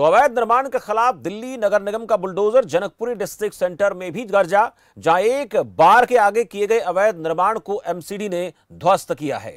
तो अवैध निर्माण के खिलाफ दिल्ली नगर निगम का बुलडोजर जनकपुरी डिस्ट्रिक्ट सेंटर में भी गर्जा जहां एक बार के आगे किए गए अवैध निर्माण को एमसीडी ने ध्वस्त किया है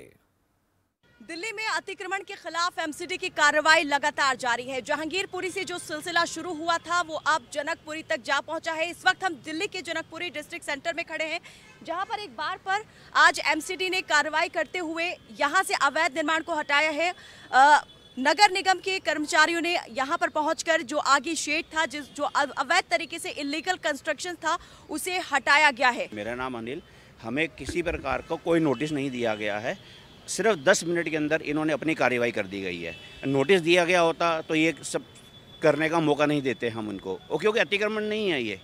दिल्ली में अतिक्रमण के खिलाफ एमसीडी की कार्रवाई लगातार जारी है जहांगीरपुरी से जो सिलसिला शुरू हुआ था वो अब जनकपुरी तक जा पहुंचा है इस वक्त हम दिल्ली के जनकपुरी डिस्ट्रिक्ट सेंटर में खड़े हैं जहां पर एक बार पर आज एमसीडी ने कार्रवाई करते हुए यहां से अवैध निर्माण को हटाया है आ, नगर निगम के कर्मचारियों ने यहाँ पर पहुंचकर जो आगे शेड था जिस जो अवैध तरीके से इलीगल कंस्ट्रक्शन था उसे हटाया गया है मेरा नाम अनिल हमें किसी प्रकार का को कोई नोटिस नहीं दिया गया है सिर्फ 10 मिनट के अंदर इन्होंने अपनी कार्यवाही कर दी गई है नोटिस दिया गया होता तो ये सब करने का मौका नहीं देते हम उनको क्योंकि अतिक्रमण नहीं है ये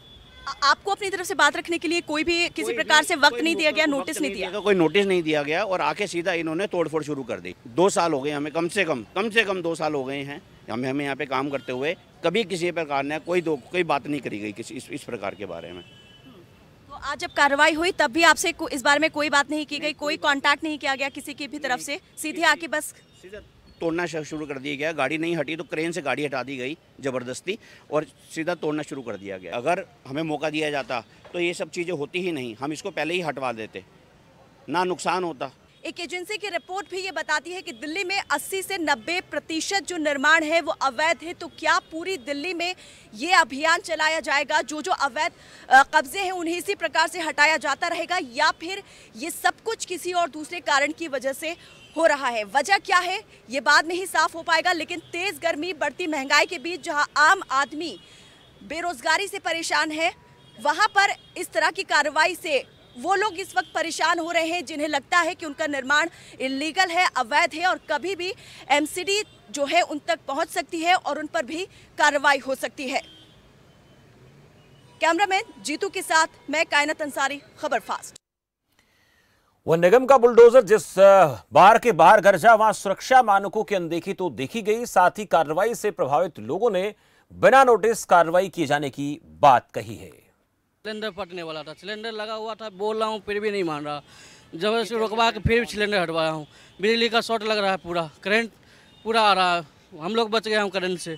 आपको अपनी तरफ से बात रखने के लिए कोई भी किसी प्रकार से वक्त नहीं दिया गया नोटिस नहीं दिया कोई नोटिस नहीं दिया गया और आके सीधा इन्होंने तोड़फोड़ शुरू कर दी दो साल हो गए हमें कम से कम कम से कम दो साल हो गए हैं हमें हमें यहाँ पे काम करते हुए कभी किसी प्रकार ने कोई दो कोई बात नहीं करी गई किसी इस, इस प्रकार के बारे में तो आज जब कार्रवाई हुई तब भी आपसे इस बारे में कोई बात नहीं की गई कोई कांटेक्ट नहीं किया गया किसी की भी तरफ से सीधे आके बस तोड़ना शुरू कर दिया गया गाड़ी नहीं हटी तो क्रेन से गाड़ी हटा दी गई ज़बरदस्ती और सीधा तोड़ना शुरू कर दिया गया अगर हमें मौका दिया जाता तो ये सब चीज़ें होती ही नहीं हम इसको पहले ही हटवा देते ना नुकसान होता एक एजेंसी की रिपोर्ट भी ये बताती है कि दिल्ली में 80 से 90 प्रतिशत जो निर्माण है वो अवैध है तो क्या पूरी दिल्ली में ये अभियान चलाया जाएगा जो जो अवैध कब्जे हैं उन्हें इसी प्रकार से हटाया जाता रहेगा या फिर ये सब कुछ किसी और दूसरे कारण की वजह से हो रहा है वजह क्या है ये बाद में ही साफ हो पाएगा लेकिन तेज़ गर्मी बढ़ती महंगाई के बीच जहाँ आम आदमी बेरोजगारी से परेशान है वहाँ पर इस तरह की कार्रवाई से वो लोग इस वक्त परेशान हो रहे हैं जिन्हें लगता है कि उनका निर्माण इलीगल है अवैध है और कभी भी एमसीडी जो है उन तक पहुंच सकती है और उन पर भी कार्रवाई हो सकती है कैमरामैन जीतू के साथ मैं कायनत अंसारी खबर फास्ट वह निगम का बुलडोजर जिस बार के बाहर गरजा वहां सुरक्षा मानकों की अनदेखी तो देखी गई साथ ही कार्रवाई से प्रभावित लोगों ने बिना नोटिस कार्रवाई किए जाने की बात कही है सिलेंडर फटने वाला था सिलेंडर लगा हुआ था बोल रहा हूँ फिर भी नहीं मान रहा जब से रुकवा के फिर सिलेंडर हटवाया हूँ बिजली का शॉर्ट लग रहा है पूरा करंट पूरा आ रहा है हम लोग बच गए हम करंट से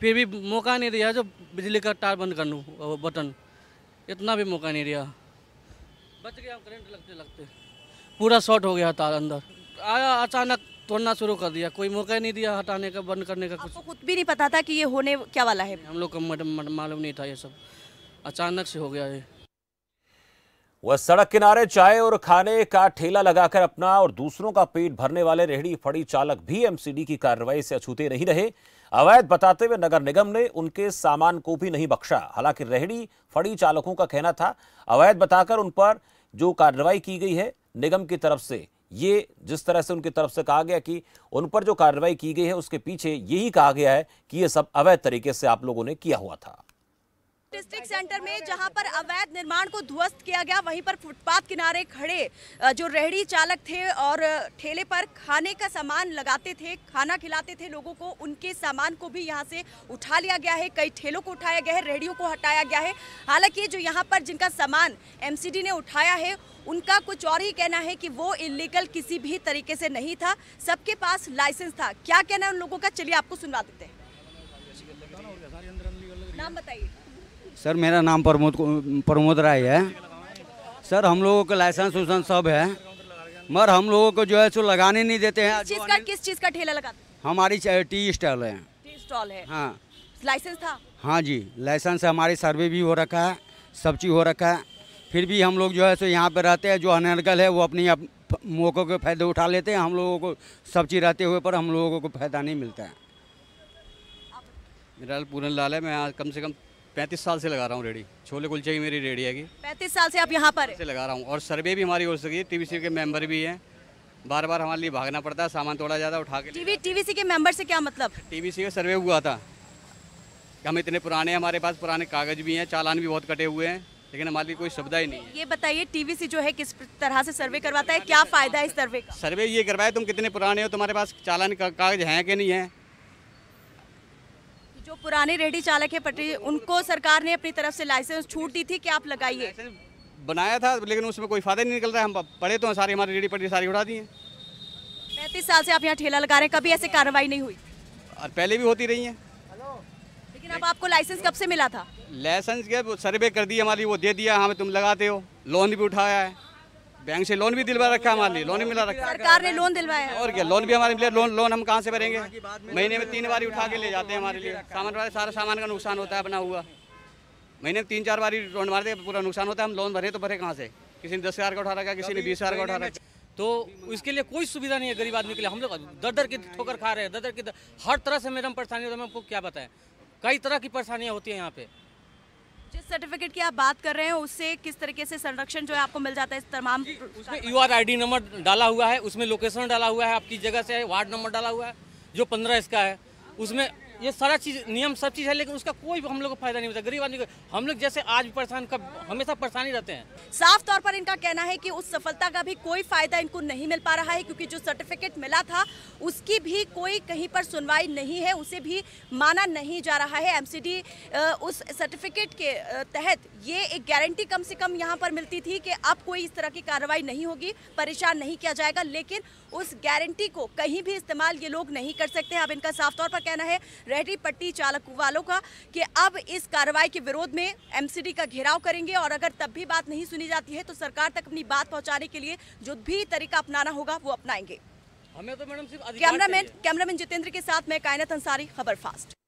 फिर भी मौका नहीं दिया जो बिजली का तार बंद कर लूँ बटन इतना भी मौका नहीं दिया बच गया हम करंट लगते लगते पूरा शॉर्ट हो गया तार अंदर आया अचानक तोड़ना शुरू कर दिया कोई मौका नहीं दिया हटाने का बंद करने का कुछ खुद भी नहीं पता था कि ये होने क्या वाला है हम लोग को मालूम नहीं था ये सब अचानक से हो गया है वह सड़क किनारे चाय और खाने का ठेला लगाकर अपना और दूसरों का पेट भरने वाले रेहड़ी फड़ी चालक भी एमसीडी की कार्रवाई से अछूते नहीं रहे अवैध बताते हुए नगर निगम ने उनके सामान को भी नहीं बख्शा हालांकि रेहड़ी फड़ी चालकों का कहना था अवैध बताकर उन पर जो कार्रवाई की गई है निगम की तरफ से ये जिस तरह से उनकी तरफ से कहा गया कि उन पर जो कार्रवाई की गई है उसके पीछे यही कहा गया है कि ये सब अवैध तरीके से आप लोगों ने किया हुआ था डिस्ट्रिक्ट सेंटर में जहां पर अवैध निर्माण को ध्वस्त किया गया वहीं पर फुटपाथ किनारे खड़े जो रेहड़ी चालक थे और ठेले पर खाने का सामान लगाते थे खाना खिलाते थे लोगों को उनके सामान को भी यहां से उठा लिया गया है कई ठेलों को उठाया गया है रेहड़ियों को हटाया गया है हालांकि जो यहाँ पर जिनका सामान एम ने उठाया है उनका कुछ और ही कहना है कि वो इलीगल किसी भी तरीके से नहीं था सबके पास लाइसेंस था क्या कहना है उन लोगों का चलिए आपको सुनवा देते हैं नाम बताइए सर मेरा नाम प्रमोद प्रमोद राय है सर हम लोगों का लाइसेंस उसेंस सब है मगर हम लोगों को जो है सो लगाने नहीं देते हैं किस चीज़ का किस चीज़ का ठेला लगाते हमारी टी स्टॉल है टी स्टॉल है हाँ लाइसेंस था हाँ जी लाइसेंस हमारी सर्वे भी हो रखा है सब चीज़ हो रखा है फिर भी हम लोग जो है सो यहाँ पर रहते हैं जो अनर्गल है वो अपनी अप, मौक़ों के फ़ायदे उठा लेते हैं हम लोगों को सब चीज़ रहते हुए पर हम लोगों को फ़ायदा नहीं मिलता है मेरा पूरन लाल है मैं कम से कम पैंतीस साल से लगा रहा हूँ रेडी छोले कुलचे की मेरी रेडी है पैंतीस साल से आप यहाँ पर से लगा रहा हूँ और सर्वे भी हमारी हो सकी है टीवीसी के मेंबर भी हैं बार बार हमारे लिए भागना पड़ता है सामान थोड़ा ज़्यादा उठा के टीवी टीवीसी के मेंबर से क्या मतलब टीवीसी का सर्वे हुआ था हम इतने पुराने हमारे पास पुराने कागज़ भी हैं चालान भी बहुत कटे हुए हैं लेकिन हमारे लिए कोई सुविधा ही नहीं है ये बताइए टीवीसी जो है किस तरह से सर्वे करवाता है क्या फ़ायदा है इस सर्वे का सर्वे ये करवाए तुम कितने पुराने हो तुम्हारे पास चालान कागज है कि नहीं है पुराने रेडी चालक है पटरी उनको सरकार ने अपनी तरफ से लाइसेंस छूट दी थी कि आप लगाइए बनाया था लेकिन उसमें कोई फायदा नहीं निकल रहा है हम पड़े तो सारी हमारी रेडी पटरी सारी उड़ा दी है पैंतीस साल से आप यहाँ ठेला लगा रहे हैं कभी ऐसी कार्रवाई नहीं हुई और पहले भी होती रही है लेकिन अब आपको लाइसेंस कब से मिला था लाइसेंस सर्वे कर दी हमारी वो दे दिया हमें हाँ, तुम लगाते हो लोन भी उठाया है बैंक से लोन भी दिलवा रखा हमारे लिए लोन भी मिला रखा सरकार ने लोन दिलवाया और क्या लोन भी हमारे लिए लोन लोन हम कहाँ से भरेंगे महीने में तीन बार उठा के ले जाते हैं हमारे लिए सामान वाले सारा सामान का नुकसान होता है अपना हुआ महीने में तीन चार बार लोन मारते पूरा नुकसान होता है हम लोन भरे तो भरे कहाँ से किसी ने दस हज़ार का उठा रखा किसी ने बीस हज़ार का उठा रखा तो उसके लिए कोई सुविधा नहीं है गरीब आदमी के लिए हम लोग दर दर की ठोकर खा रहे हैं दर दर की हर तरह से मैडम परेशानी होता है हमको क्या बताएं कई तरह की परेशानियाँ होती हैं यहाँ पे सर्टिफिकेट की आप बात कर रहे हैं उससे किस तरीके से संरक्षण जो है आपको मिल जाता है इस तमाम उसमें यू आर आई नंबर डाला हुआ है उसमें लोकेशन डाला हुआ है आपकी जगह से वार्ड नंबर डाला हुआ है जो पंद्रह इसका है उसमें ये सारा चीज़ नियम सब चीज़ है लेकिन उसका कोई हम लोग को फायदा नहीं होता गरीब आदमी को हम लोग जैसे आज भी परेशान कब हमेशा परेशानी रहते हैं साफ तौर पर इनका कहना है कि उस सफलता का भी कोई फायदा इनको नहीं मिल पा रहा है क्योंकि जो सर्टिफिकेट मिला था उसकी भी कोई कहीं पर सुनवाई नहीं है उसे भी माना नहीं जा रहा है एम उस सर्टिफिकेट के तहत ये एक गारंटी कम से कम यहाँ पर मिलती थी कि अब कोई इस तरह की कार्रवाई नहीं होगी परेशान नहीं किया जाएगा लेकिन उस गारंटी को कहीं भी इस्तेमाल ये लोग नहीं कर सकते अब इनका साफ तौर पर कहना है रेहड़ी पट्टी चालक वालों का कि अब इस कार्रवाई के विरोध में एमसीडी का घेराव करेंगे और अगर तब भी बात नहीं सुनी जाती है तो सरकार तक अपनी बात पहुंचाने के लिए जो भी तरीका अपनाना होगा वो अपनाएंगे हमें तो मैडम सिर्फ कैमरामैन कैमरामैन जितेंद्र के साथ मैं कायनत अंसारी खबर फास्ट